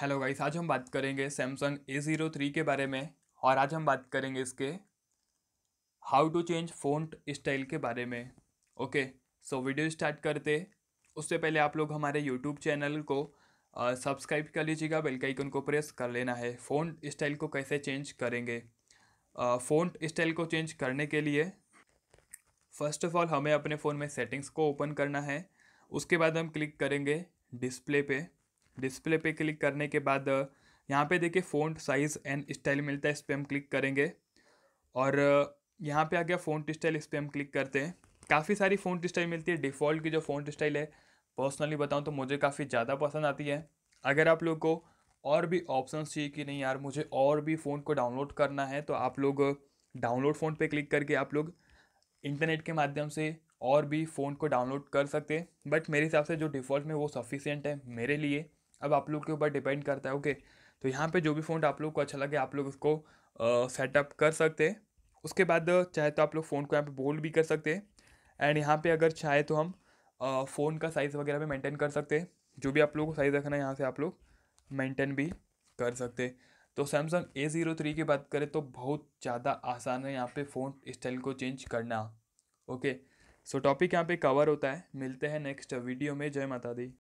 hello guys आज हम बात करेंगे सैमसंग ए ज़ीरो थ्री के बारे में और आज हम बात करेंगे इसके how to change phone style के बारे में ओके सो वीडियो स्टार्ट करते उससे पहले आप लोग हमारे यूट्यूब चैनल को सब्सक्राइब कर लीजिएगा बेल का आइकन को प्रेस कर लेना है फ़ोन स्टाइल को कैसे चेंज करेंगे फ़ोन स्टाइल को चेंज करने के लिए फ़र्स्ट ऑफ ऑल हमें अपने फ़ोन में सेटिंग्स को ओपन करना है उसके बाद हम क्लिक करेंगे डिस्प्ले पे डिस्प्ले पे क्लिक करने के बाद यहाँ पे देखिए फ़ॉन्ट साइज़ एंड स्टाइल मिलता है इस पर हम क्लिक करेंगे और यहाँ पे आ गया फ़ॉन्ट स्टाइल इस पर हम क्लिक करते हैं काफ़ी सारी फ़ॉन्ट स्टाइल मिलती है डिफ़ॉल्ट की जो फ़ॉन्ट स्टाइल है पर्सनली बताऊँ तो मुझे काफ़ी ज़्यादा पसंद आती है अगर आप लोग को और भी ऑप्शन चाहिए कि नहीं यार मुझे और भी फ़ोन को डाउनलोड करना है तो आप लोग डाउनलोड फ़ोन पर क्लिक करके आप लोग इंटरनेट के माध्यम से और भी फ़ोन को डाउनलोड कर सकते हैं बट मेरे हिसाब से जो डिफ़ॉल्ट में वो सफिशेंट है मेरे लिए अब आप लोग के ऊपर डिपेंड करता है ओके तो यहाँ पे जो भी फ़ोन आप लोग को अच्छा लगे आप लोग उसको सेटअप कर सकते हैं उसके बाद चाहे तो आप लोग फ़ोन को यहाँ पे बोल्ड भी कर सकते हैं एंड यहाँ पे अगर चाहे तो हम फ़ोन का साइज़ वगैरह भी मेंटेन कर सकते हैं जो भी आप लोग को साइज़ रखना है यहाँ से आप लोग मेंटेन भी कर सकते तो सैमसंग ए ज़ीरो थ्री की बात करें तो बहुत ज़्यादा आसान है यहाँ पे फ़ोन स्टाइल को चेंज करना ओके सो टॉपिक यहाँ पे कवर होता है मिलते हैं नेक्स्ट वीडियो में जय माता दी